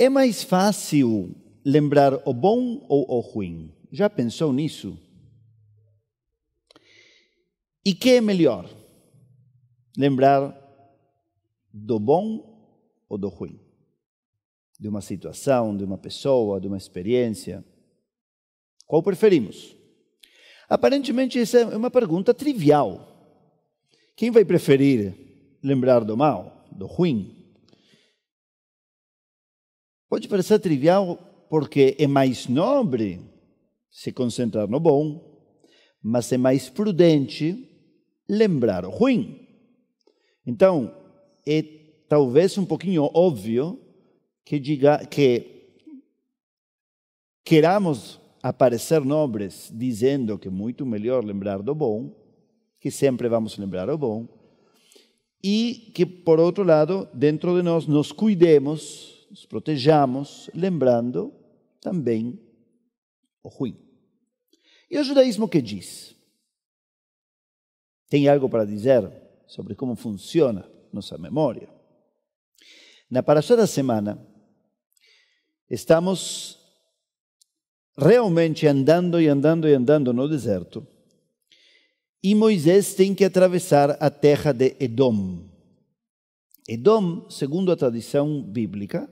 É mais fácil lembrar o bom ou o ruim? Já pensou nisso? E que é melhor? Lembrar do bom ou do ruim? De uma situação, de uma pessoa, de uma experiência? Qual preferimos? Aparentemente, essa é uma pergunta trivial. Quem vai preferir lembrar do mal, do ruim? Pode parecer trivial porque é mais nobre se concentrar no bom, mas é mais prudente lembrar o ruim. Então, é talvez um pouquinho óbvio que diga que queramos aparecer nobres dizendo que é muito melhor lembrar do bom, que sempre vamos lembrar o bom, e que por outro lado, dentro de nós nos cuidemos nos protejamos, lembrando também o ruim. E o judaísmo que diz? Tem algo para dizer sobre como funciona nossa memória? Na da semana, estamos realmente andando e andando e andando no deserto. E Moisés tem que atravessar a terra de Edom. Edom, segundo a tradição bíblica,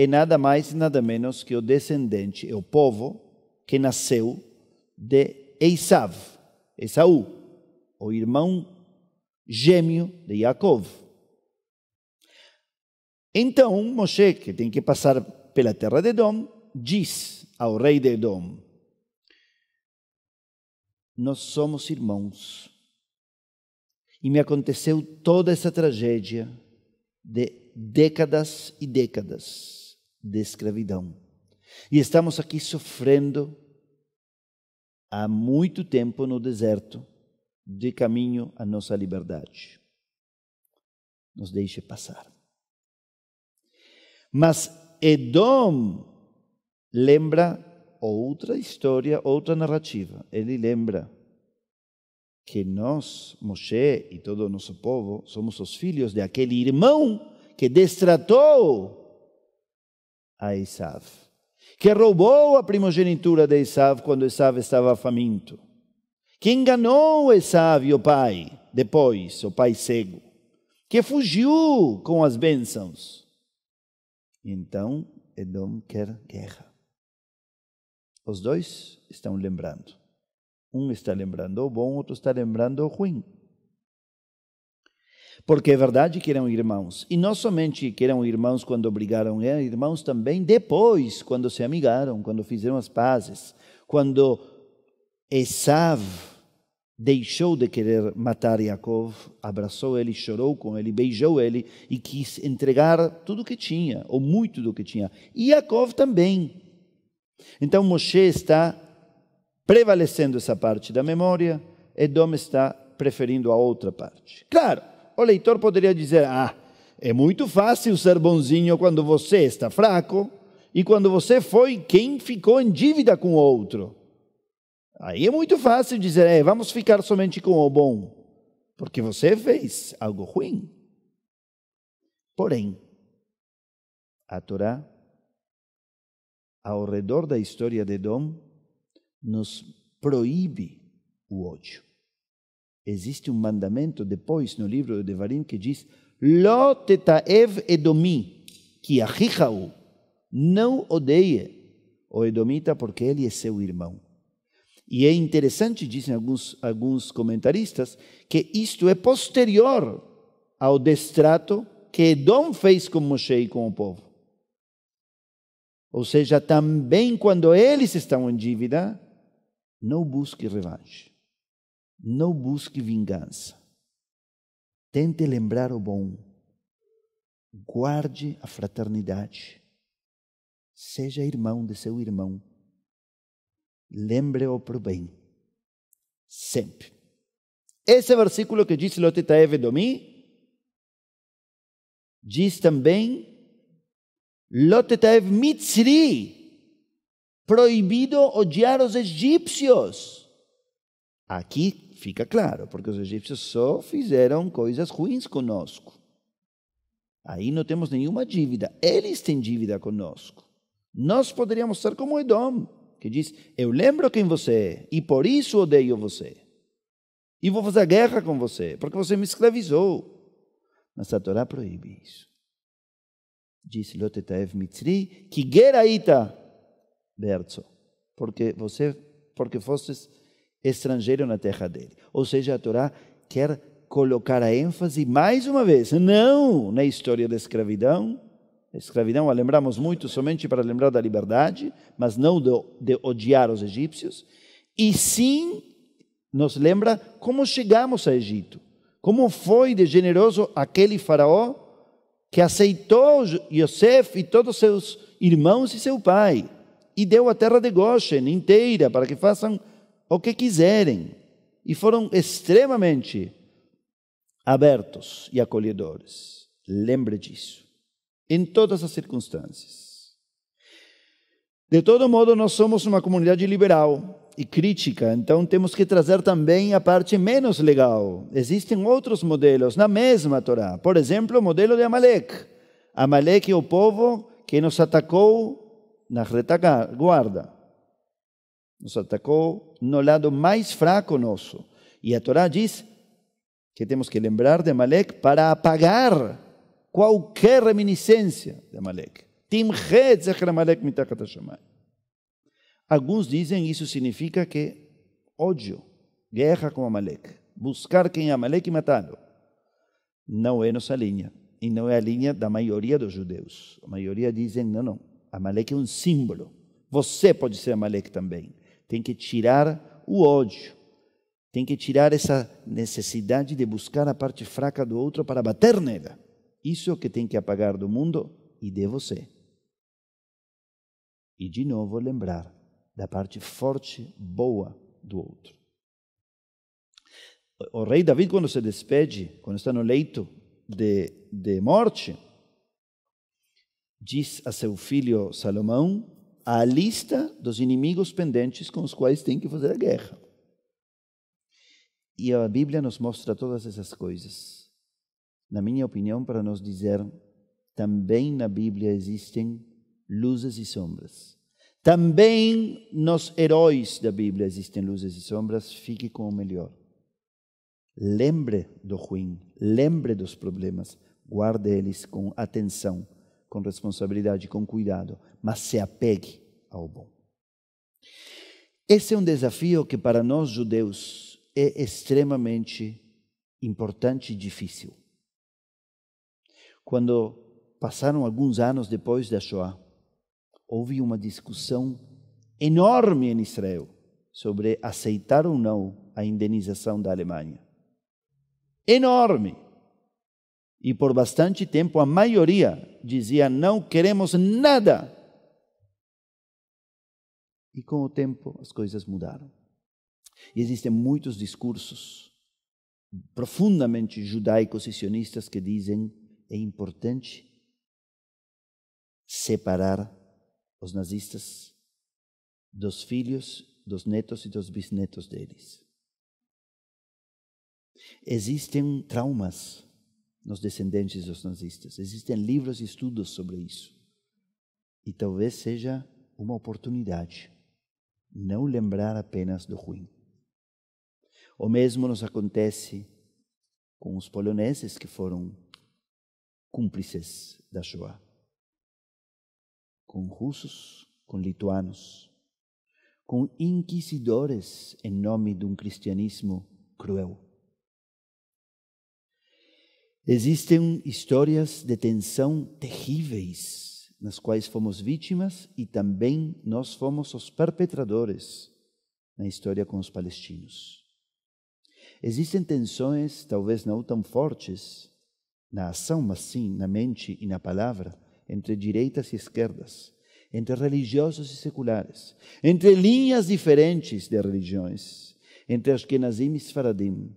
é nada mais e nada menos que o descendente, é o povo que nasceu de Esav, Esaú, o irmão gêmeo de Jacob. Então Moshe, que tem que passar pela terra de Edom, diz ao rei de Edom: Nós somos irmãos. E me aconteceu toda essa tragédia de décadas e décadas de escravidão. E estamos aqui sofrendo há muito tempo no deserto, de caminho à nossa liberdade. Nos deixe passar. Mas Edom lembra outra história, outra narrativa. Ele lembra que nós, Moshe e todo o nosso povo, somos os filhos de aquele irmão que destratou a Esav, que roubou a primogenitura de Esav quando Esav estava faminto, que enganou Esav e o pai, depois, o pai cego, que fugiu com as bênçãos. Então, Edom quer guerra. Os dois estão lembrando. Um está lembrando o bom, outro está lembrando o ruim. Porque é verdade que eram irmãos. E não somente que eram irmãos quando brigaram, eram irmãos também depois, quando se amigaram, quando fizeram as pazes. Quando Esav deixou de querer matar Jacob, abraçou ele, chorou com ele, beijou ele e quis entregar tudo o que tinha, ou muito do que tinha. E Jacob também. Então Moshe está prevalecendo essa parte da memória, Edom está preferindo a outra parte. Claro, o leitor poderia dizer: Ah, é muito fácil ser bonzinho quando você está fraco e quando você foi quem ficou em dívida com o outro. Aí é muito fácil dizer: É, vamos ficar somente com o bom, porque você fez algo ruim. Porém, a Torá, ao redor da história de Dom, nos proíbe o ódio. Existe um mandamento depois no livro de Devarim que diz: Lo tetaev edomi, que arrijahu, não odeie o edomita porque ele é seu irmão. E é interessante, dizem alguns, alguns comentaristas, que isto é posterior ao destrato que Edom fez com Moshe e com o povo. Ou seja, também quando eles estão em dívida, não busque revanche. Não busque vingança. Tente lembrar o bom. Guarde a fraternidade. Seja irmão de seu irmão. Lembre-o para o bem. Sempre. Esse versículo que diz Lotetaev Domi diz também Lotetaev Mitzri proibido odiar os egípcios. Aqui Fica claro, porque os egípcios só fizeram coisas ruins conosco. Aí não temos nenhuma dívida. Eles têm dívida conosco. Nós poderíamos ser como Edom, que diz: Eu lembro quem você é e por isso odeio você. E vou fazer guerra com você, porque você me escravizou. Mas a Torá proíbe isso. Diz Lotetaev Mitzri, que geraita, tá? Berzo, porque você, porque fostes estrangeiro na terra dele. Ou seja, a Torá quer colocar a ênfase mais uma vez, não na história da escravidão. A escravidão a lembramos muito somente para lembrar da liberdade, mas não de, de odiar os egípcios. E sim, nos lembra como chegamos a Egito. Como foi de generoso aquele faraó que aceitou Yosef e todos seus irmãos e seu pai e deu a terra de Goshen inteira para que façam o que quiserem. E foram extremamente abertos e acolhedores. Lembre disso. Em todas as circunstâncias. De todo modo, nós somos uma comunidade liberal e crítica, então temos que trazer também a parte menos legal. Existem outros modelos na mesma Torá. Por exemplo, o modelo de Amalek. Amalek é o povo que nos atacou na retaguarda. Nos atacou no lado mais fraco nosso. E a Torá diz que temos que lembrar de Amalek para apagar qualquer reminiscência de Amalek. Alguns dizem isso significa que ódio, guerra com Amalek, buscar quem é Amalek e matá-lo. Não é nossa linha e não é a linha da maioria dos judeus. A maioria dizem, não, não, Amalek é um símbolo. Você pode ser Amalek também tem que tirar o ódio, tem que tirar essa necessidade de buscar a parte fraca do outro para bater nela. Isso é o que tem que apagar do mundo e de você. E de novo lembrar da parte forte, boa do outro. O rei David, quando se despede, quando está no leito de, de morte, diz a seu filho Salomão a lista dos inimigos pendentes com os quais tem que fazer a guerra. E a Bíblia nos mostra todas essas coisas. Na minha opinião, para nos dizer, também na Bíblia existem luzes e sombras. Também nos heróis da Bíblia existem luzes e sombras. Fique com o melhor. Lembre do ruim, lembre dos problemas, guarde eles com atenção com responsabilidade e com cuidado, mas se apegue ao bom. Esse é um desafio que para nós judeus é extremamente importante e difícil. Quando passaram alguns anos depois da Shoah, houve uma discussão enorme em Israel sobre aceitar ou não a indenização da Alemanha. Enorme! E por bastante tempo a maioria dizia: não queremos nada. E com o tempo as coisas mudaram. E existem muitos discursos profundamente judaicos e sionistas que dizem: é importante separar os nazistas dos filhos, dos netos e dos bisnetos deles. Existem traumas nos descendentes dos nazistas. Existem livros e estudos sobre isso. E talvez seja uma oportunidade não lembrar apenas do ruim. O mesmo nos acontece com os poloneses que foram cúmplices da Shoah, com russos, com lituanos, com inquisidores em nome de um cristianismo cruel. Existem histórias de tensão terríveis, nas quais fomos vítimas e também nós fomos os perpetradores na história com os palestinos. Existem tensões, talvez não tão fortes, na ação, mas sim na mente e na palavra, entre direitas e esquerdas, entre religiosos e seculares, entre linhas diferentes de religiões, entre Ashkenazim e Sfaradim,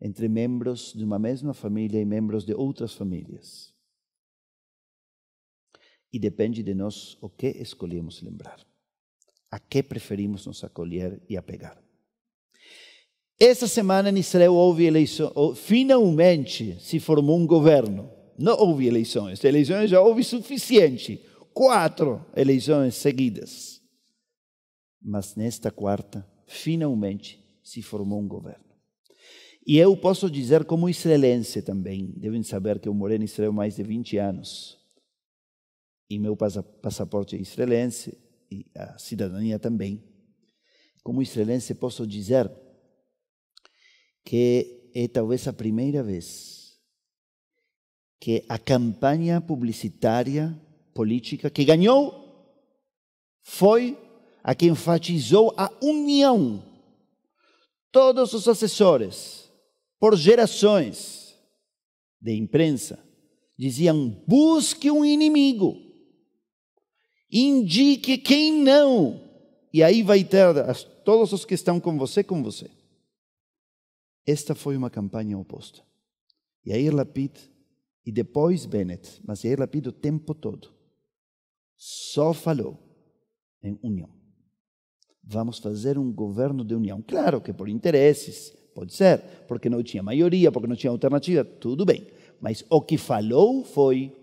entre membros de uma mesma família e membros de outras famílias. E depende de nós o que escolhemos lembrar, a que preferimos nos acolher e apegar. Essa semana em Israel houve eleição, finalmente se formou um governo. Não houve eleições, eleições já houve suficiente, quatro eleições seguidas. Mas nesta quarta, finalmente se formou um governo. E eu posso dizer, como israelense também, devem saber que eu morei em Israel mais de 20 anos. E meu passaporte é israelense, e a cidadania também. Como israelense, posso dizer que é talvez a primeira vez que a campanha publicitária política que ganhou foi a que enfatizou a união. Todos os assessores por gerações de imprensa, diziam: busque um inimigo, indique quem não, e aí vai ter todos os que estão com você, com você. Esta foi uma campanha oposta. E aí Lapid e depois Bennett, mas aí Lapid o tempo todo só falou em união. Vamos fazer um governo de união. Claro que por interesses, Pode ser, porque não tinha maioria, porque não tinha alternativa, tudo bem. Mas o que falou foi: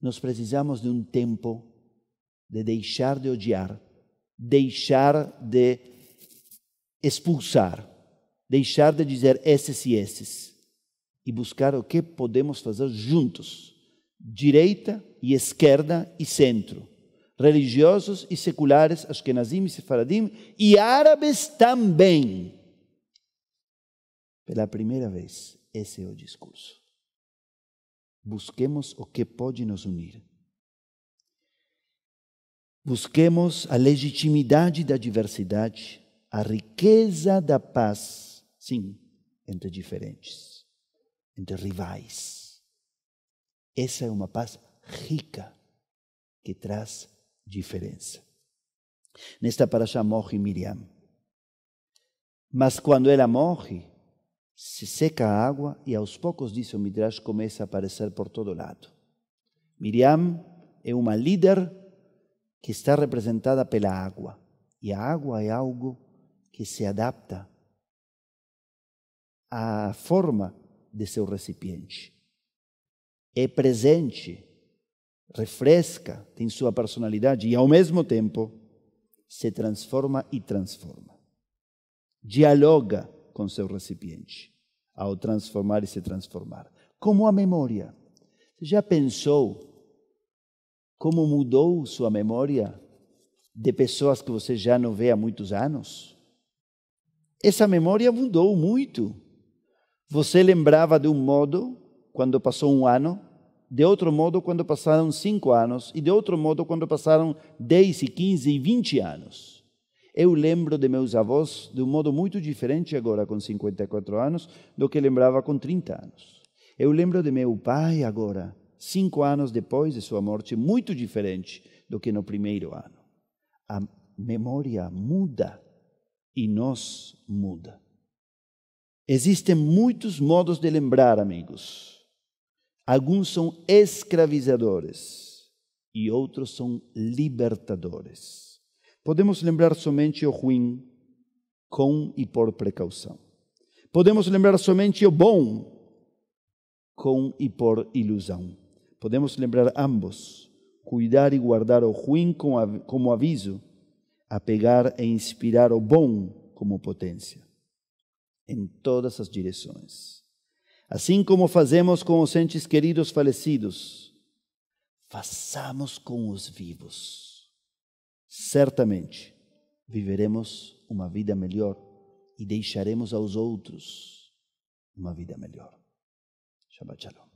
nós precisamos de um tempo de deixar de odiar, deixar de expulsar, deixar de dizer esses e esses e buscar o que podemos fazer juntos, direita e esquerda e centro, religiosos e seculares, Ashkenazim e Sefaradim, e árabes também pela primeira vez, esse é o discurso. Busquemos o que pode nos unir. Busquemos a legitimidade da diversidade, a riqueza da paz, sim, entre diferentes, entre rivais. Essa é uma paz rica que traz diferença. Nesta paraxá morre Miriam. Mas quando ela morre, se seca a água e aos poucos disso o Midrash começa a aparecer por todo lado. Miriam é uma líder que está representada pela água. E a água é algo que se adapta à forma de seu recipiente. É presente, refresca, tem sua personalidade e, ao mesmo tempo, se transforma e transforma. Dialoga com seu recipiente, ao transformar e se transformar. Como a memória. Você já pensou como mudou sua memória de pessoas que você já não vê há muitos anos? Essa memória mudou muito. Você lembrava de um modo quando passou um ano, de outro modo quando passaram cinco anos, e de outro modo quando passaram 10, 15 e 20 anos. Eu lembro de meus avós de um modo muito diferente agora, com 54 anos, do que lembrava com 30 anos. Eu lembro de meu pai agora, cinco anos depois de sua morte, muito diferente do que no primeiro ano. A memória muda e nós muda. Existem muitos modos de lembrar, amigos. Alguns são escravizadores e outros são libertadores. Podemos lembrar somente o ruim, com e por precaução. Podemos lembrar somente o bom, com e por ilusão. Podemos lembrar ambos, cuidar e guardar o ruim como aviso, apegar e inspirar o bom como potência, em todas as direções. Assim como fazemos com os entes queridos falecidos, façamos com os vivos certamente viveremos uma vida melhor e deixaremos aos outros uma vida melhor. Shabbat Shalom.